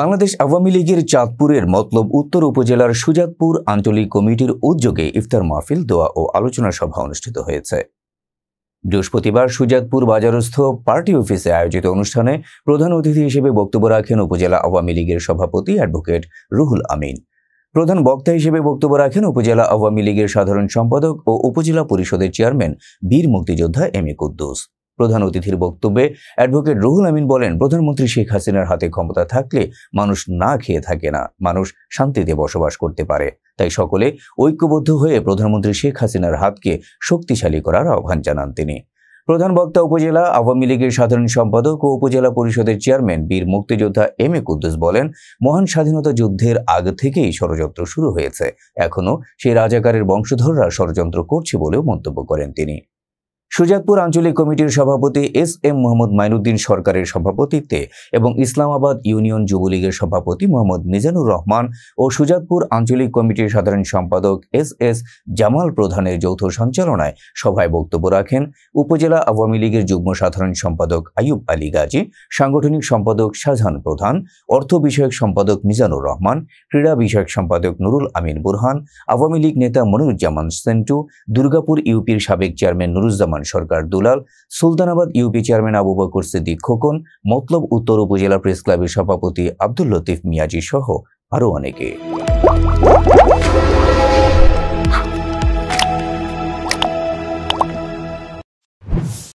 বাংলাদেশ আওয়ামী লীগের চাঁদপুরের মতলব উত্তর উপজেলার সুজাতপুর আঞ্চলিক কমিটির উদ্যোগে ইফতার মাহফিল দোয়া ও আলোচনা সভা অনুষ্ঠিত হয়েছে বৃহস্পতিবার সুজাতপুর বাজারস্থ পার্টি অফিসে আয়োজিত অনুষ্ঠানে প্রধান অতিথি হিসেবে বক্তব্য রাখেন উপজেলা আওয়ামী লীগের সভাপতি অ্যাডভোকেট রুহুল আমিন প্রধান বক্তা হিসেবে বক্তব্য রাখেন উপজেলা আওয়ামী লীগের সাধারণ সম্পাদক ও উপজেলা পরিষদের চেয়ারম্যান বীর মুক্তিযোদ্ধা এম এ কুদ্দুস প্রধান অতিথির বক্তব্যে অ্যাডভোকেট রুহুল আমিন বলেন প্রধানমন্ত্রী শেখ হাসিনার হাতে ক্ষমতা থাকলে মানুষ না খেয়ে থাকে না মানুষ শান্তিতে বসবাস করতে পারে তাই সকলে ঐক্যবদ্ধ হয়ে প্রধানমন্ত্রী শেখ হাসিনার হাতকে শক্তিশালী করার আহ্বান জানান তিনি প্রধান বক্তা উপজেলা আওয়ামী লীগের সাধারণ সম্পাদক ও উপজেলা পরিষদের চেয়ারম্যান বীর মুক্তিযোদ্ধা এম এ কুদ্দুস বলেন মহান স্বাধীনতা যুদ্ধের আগ থেকেই ষড়যন্ত্র শুরু হয়েছে এখনও সেই রাজাকারের বংশধররা ষড়যন্ত্র করছে বলেও মন্তব্য করেন তিনি সুজাতপুর আঞ্চলিক কমিটির সভাপতি এস এম মোহাম্মদ মাইনুদ্দিন সরকারের সভাপতিত্বে এবং ইসলামাবাদ ইউনিয়ন যুবলীগের সভাপতি মোহাম্মদ মিজানুর রহমান ও সুজাতপুর আঞ্চলিক কমিটির সাধারণ সম্পাদক এস এস জামাল প্রধানের যৌথ সঞ্চালনায় সভায় বক্তব্য রাখেন উপজেলা আওয়ামী লীগের যুগ্ম সাধারণ সম্পাদক আয়ুব আলী গাজী সাংগঠনিক সম্পাদক শাহজাহান প্রধান অর্থ বিষয়ক সম্পাদক মিজানুর রহমান ক্রীড়া বিষয়ক সম্পাদক নুরুল আমিন বুরহান আওয়ামী লীগ নেতা মনিরুজ্জামান সেন্টু দুর্গাপুর ইউপির সাবেক chairman Nuruzzaman Sarkar Dulal Sultanabad UP chairman Abu Bakar Siddique Khokon Matlab Uttar upazila press ক্লাবের সভাপতি আব্দুল লতিফ মিয়াজি সহ আরও অনেকে